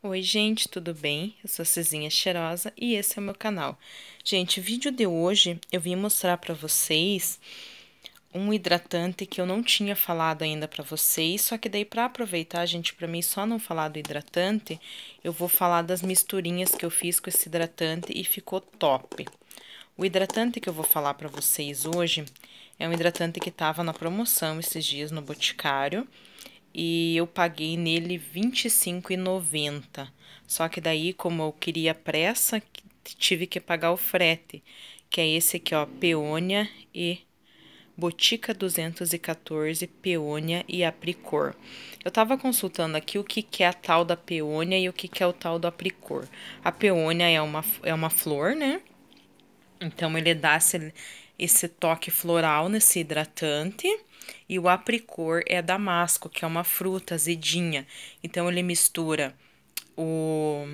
Oi, gente, tudo bem? Eu sou a Cheirosa e esse é o meu canal. Gente, o vídeo de hoje eu vim mostrar para vocês um hidratante que eu não tinha falado ainda para vocês, só que daí para aproveitar, gente, para mim só não falar do hidratante, eu vou falar das misturinhas que eu fiz com esse hidratante e ficou top. O hidratante que eu vou falar para vocês hoje é um hidratante que estava na promoção esses dias no Boticário e eu paguei nele R$ 25,90. Só que daí, como eu queria pressa, tive que pagar o frete, que é esse aqui, ó, peônia e Botica 214, peônia e apricor. Eu tava consultando aqui o que, que é a tal da peônia e o que, que é o tal do apricor. A peônia é uma, é uma flor, né? Então ele dá esse, esse toque floral nesse hidratante. E o apricor é damasco, que é uma fruta azedinha. Então ele mistura o,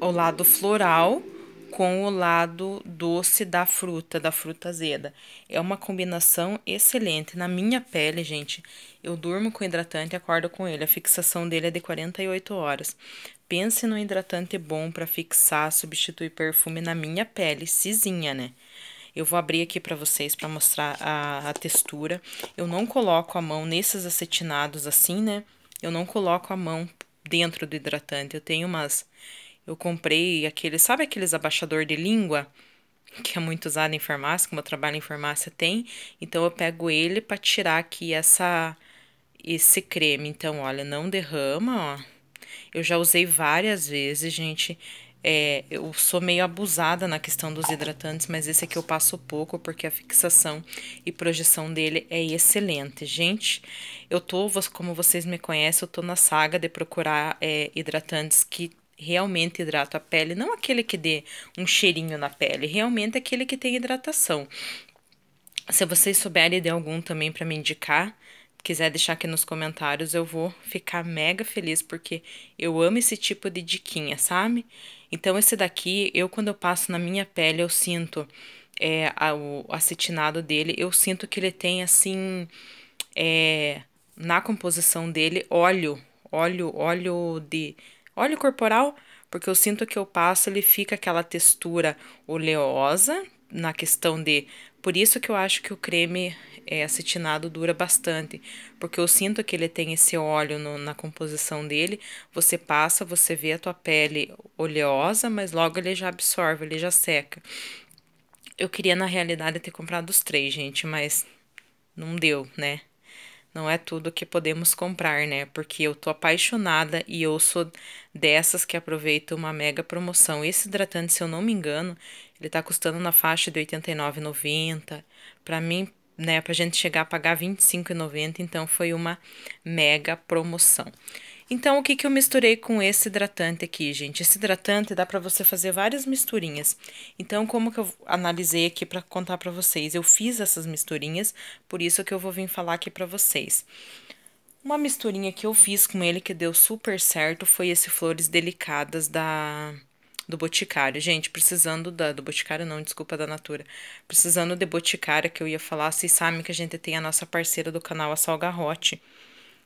o lado floral com o lado doce da fruta, da fruta azeda. É uma combinação excelente. Na minha pele, gente, eu durmo com hidratante e acordo com ele. A fixação dele é de 48 horas. Pense no hidratante bom para fixar, substituir perfume na minha pele, cisinha, né? Eu vou abrir aqui para vocês para mostrar a, a textura. Eu não coloco a mão nesses acetinados assim, né? Eu não coloco a mão dentro do hidratante. Eu tenho umas... Eu comprei aqueles... Sabe aqueles abaixador de língua? Que é muito usado em farmácia, como eu trabalho em farmácia, tem. Então, eu pego ele para tirar aqui essa... Esse creme. Então, olha, não derrama, ó. Eu já usei várias vezes, gente. É, eu sou meio abusada na questão dos hidratantes, mas esse aqui eu passo pouco porque a fixação e projeção dele é excelente. Gente, eu tô, como vocês me conhecem, eu tô na saga de procurar é, hidratantes que realmente hidrata a pele, não aquele que dê um cheirinho na pele, realmente aquele que tem hidratação. Se vocês souberem de algum também para me indicar, quiser deixar aqui nos comentários, eu vou ficar mega feliz porque eu amo esse tipo de diquinha, sabe? Então, esse daqui, eu quando eu passo na minha pele, eu sinto é, a, o acetinado dele, eu sinto que ele tem assim, é, na composição dele, óleo, óleo, óleo de. óleo corporal, porque eu sinto que eu passo, ele fica aquela textura oleosa, na questão de. Por isso que eu acho que o creme é, acetinado dura bastante, porque eu sinto que ele tem esse óleo no, na composição dele. Você passa, você vê a tua pele oleosa, mas logo ele já absorve, ele já seca. Eu queria, na realidade, ter comprado os três, gente, mas não deu, né? Não é tudo que podemos comprar, né? Porque eu tô apaixonada e eu sou dessas que aproveita uma mega promoção. Esse hidratante, se eu não me engano, ele tá custando na faixa de 89,90. Para mim, né, para gente chegar a pagar 25,90, então foi uma mega promoção. Então, o que, que eu misturei com esse hidratante aqui, gente? Esse hidratante dá para você fazer várias misturinhas. Então, como que eu analisei aqui para contar para vocês? Eu fiz essas misturinhas, por isso que eu vou vir falar aqui para vocês. Uma misturinha que eu fiz com ele que deu super certo foi esse Flores Delicadas da do Boticário. Gente, precisando da, do Boticário, não, desculpa, da Natura. Precisando de Boticário, que eu ia falar, vocês sabem que a gente tem a nossa parceira do canal, a Salgarrote.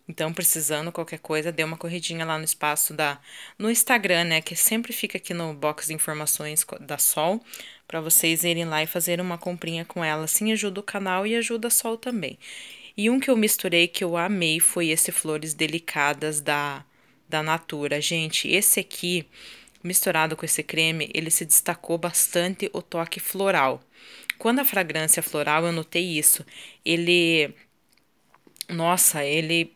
Então, precisando qualquer coisa, dê uma corridinha lá no espaço da no Instagram, né, que sempre fica aqui no box de informações da Sol, para vocês irem lá e fazerem uma comprinha com ela. Assim ajuda o canal e ajuda a Sol também. E um que eu misturei que eu amei foi esse flores delicadas da da Natura. Gente, esse aqui misturado com esse creme, ele se destacou bastante o toque floral. Quando a fragrância floral, eu notei isso. Ele. Nossa, ele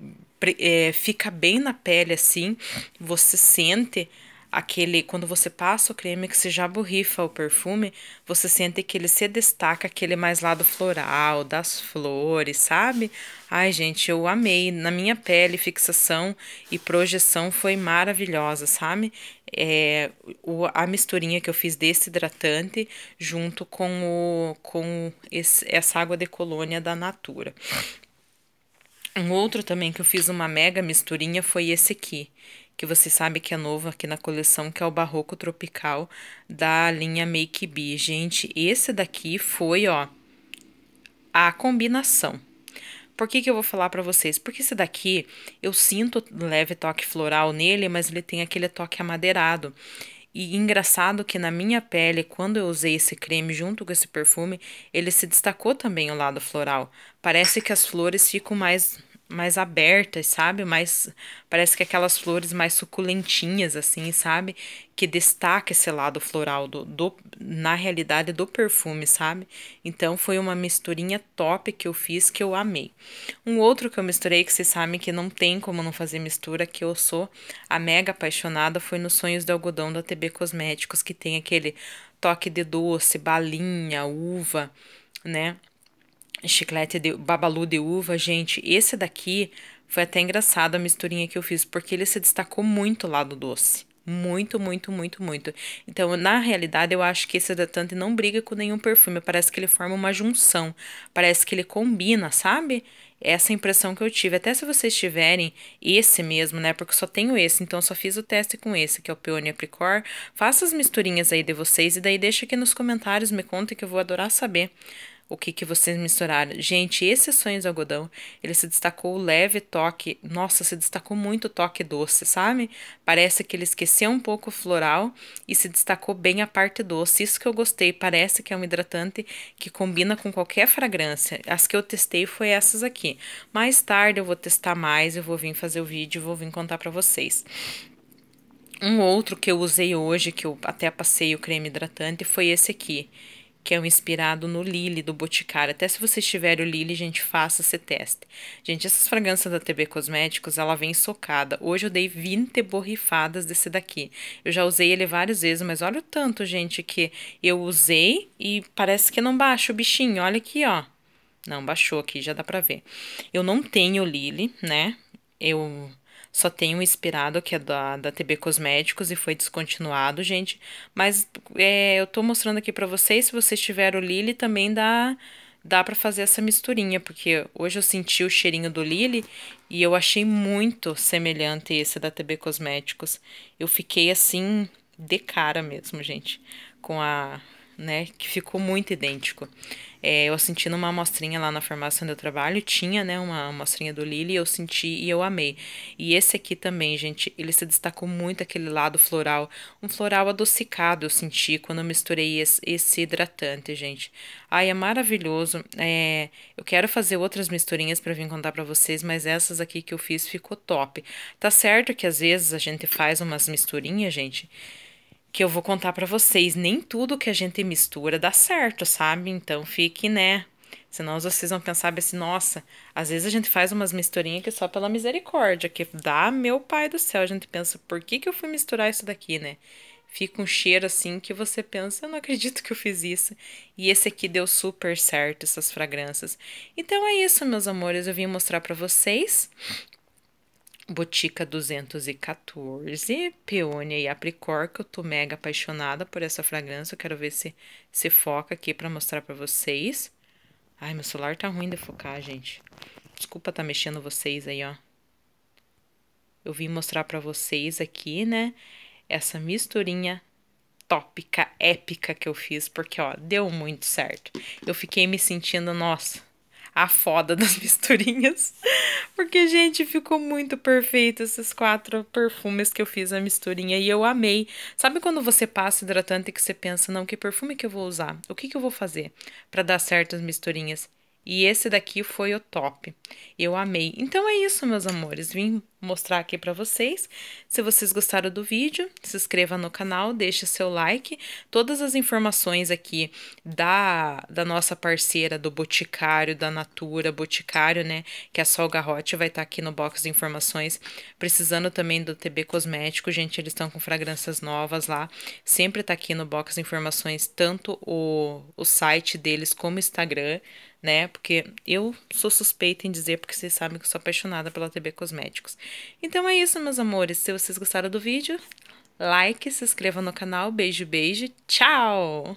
é, fica bem na pele assim. Você sente aquele. Quando você passa o creme que se já borrifa o perfume, você sente que ele se destaca aquele mais lado floral, das flores, sabe? Ai, gente, eu amei. Na minha pele, fixação e projeção foi maravilhosa, sabe? é, o, a misturinha que eu fiz desse hidratante junto com, o, com esse, essa água de colônia da Natura. Um outro também que eu fiz uma mega misturinha foi esse aqui, que você sabe que é novo aqui na coleção, que é o Barroco Tropical da linha Make Be Gente, esse daqui foi, ó, a combinação por que, que eu vou falar para vocês? Porque esse daqui eu sinto leve toque floral nele, mas ele tem aquele toque amadeirado. E engraçado que na minha pele, quando eu usei esse creme junto com esse perfume, ele se destacou também o lado floral. Parece que as flores ficam mais mais abertas, sabe? Mais parece que aquelas flores mais suculentinhas assim, sabe? Que destaca esse lado floral do, do na realidade do perfume, sabe? Então foi uma misturinha top que eu fiz que eu amei. Um outro que eu misturei que vocês sabem que não tem como não fazer mistura, que eu sou a mega apaixonada, foi nos Sonhos de Algodão da TB Cosméticos, que tem aquele toque de doce, balinha, uva, né? chiclete de babalu de uva, gente, esse daqui foi até engraçado a misturinha que eu fiz, porque ele se destacou muito lá do doce. Muito, muito, muito, muito. Então, na realidade, eu acho que esse hidratante não briga com nenhum perfume. Parece que ele forma uma junção. Parece que ele combina, sabe? Essa impressão que eu tive. Até se vocês tiverem esse mesmo, né? Porque só tenho esse. Então, só fiz o teste com esse, que é o Peony Apricor. Faça as misturinhas aí de vocês e daí deixa aqui nos comentários. Me conta que eu vou adorar saber o que, que vocês misturaram. Gente, esse é sonho de algodão, ele se destacou leve toque. Nossa, se destacou muito toque doce, sabe? Parece que ele esqueceu um pouco o floral e se destacou bem a parte doce. Isso que eu gostei. Parece que é um hidratante que combina com qualquer fragrância. As que eu testei foi essas aqui. Mais tarde eu vou testar mais, eu vou vir fazer o vídeo, vou vir contar para vocês. Um outro que eu usei hoje, que eu até passei o creme hidratante, foi esse aqui que é um inspirado no Lily do Boticário. Até se você tiver o Lily, gente, faça esse teste. Gente, essas fragrâncias da TB Cosméticos, ela vem socada. Hoje eu dei 20 borrifadas desse daqui. Eu já usei ele várias vezes, mas olha o tanto, gente, que eu usei e parece que não baixa o bichinho. Olha aqui, ó. Não, baixou aqui, já dá pra ver. Eu não tenho Lily, né? Eu só tem um inspirado, que é da, da TB Cosméticos e foi descontinuado, gente. Mas é, eu tô mostrando aqui pra vocês. Se vocês tiverem o Lily, também dá, dá pra fazer essa misturinha. Porque hoje eu senti o cheirinho do Lily e eu achei muito semelhante esse da TB Cosméticos. Eu fiquei assim, de cara mesmo, gente. Com a, né? Que ficou muito idêntico. É, eu senti numa amostrinha lá na farmácia onde eu trabalho, tinha, né, uma amostrinha do Lily, eu senti e eu amei. E esse aqui também, gente, ele se destacou muito aquele lado floral, um floral adocicado eu senti quando eu misturei esse, esse hidratante, gente. Ai, é maravilhoso. É, eu quero fazer outras misturinhas para vir contar para vocês, mas essas aqui que eu fiz ficou top. Tá certo que às vezes a gente faz umas misturinhas, gente, que eu vou contar para vocês. Nem tudo que a gente mistura dá certo, sabe? Então fique, né? Senão vocês vão pensar assim, nossa, às vezes a gente faz umas misturinhas que é só pela misericórdia, que dá meu pai do céu. A gente pensa, por que, que eu fui misturar isso daqui, né? Fica um cheiro assim que você pensa, eu não acredito que eu fiz isso. E esse aqui deu super certo, essas fragrâncias. Então é isso, meus amores, eu vim mostrar para vocês Botica 214, peônia e apricor, que eu tô mega apaixonada por essa fragrância. Eu quero ver se, se foca aqui pra mostrar pra vocês. Ai, meu celular tá ruim de focar, gente. Desculpa tá mexendo vocês aí, ó. Eu vim mostrar pra vocês aqui, né, essa misturinha tópica, épica que eu fiz, porque, ó, deu muito certo. Eu fiquei me sentindo, nossa, a foda das misturinhas. Porque, gente, ficou muito perfeito esses quatro perfumes que eu fiz a misturinha e eu amei. Sabe quando você passa hidratante que você pensa, não, que perfume que eu vou usar? O que, que eu vou fazer para dar certas misturinhas? E esse daqui foi o top. Eu amei. Então é isso, meus amores. Vim mostrar aqui para vocês. Se vocês gostaram do vídeo, se inscreva no canal, deixe seu like. Todas as informações aqui da, da nossa parceira do Boticário, da Natura Boticário, né, que é a Sol Garrote, vai estar tá aqui no box de informações. Precisando também do TB Cosmético, gente, eles estão com fragrâncias novas lá. Sempre tá aqui no box de informações tanto o, o site deles como o Instagram, né? Porque eu sou suspeita em dizer, porque vocês sabem que eu sou apaixonada pela TB Cosméticos. Então é isso, meus amores. Se vocês gostaram do vídeo, like, se inscreva no canal. Beijo, beijo. Tchau!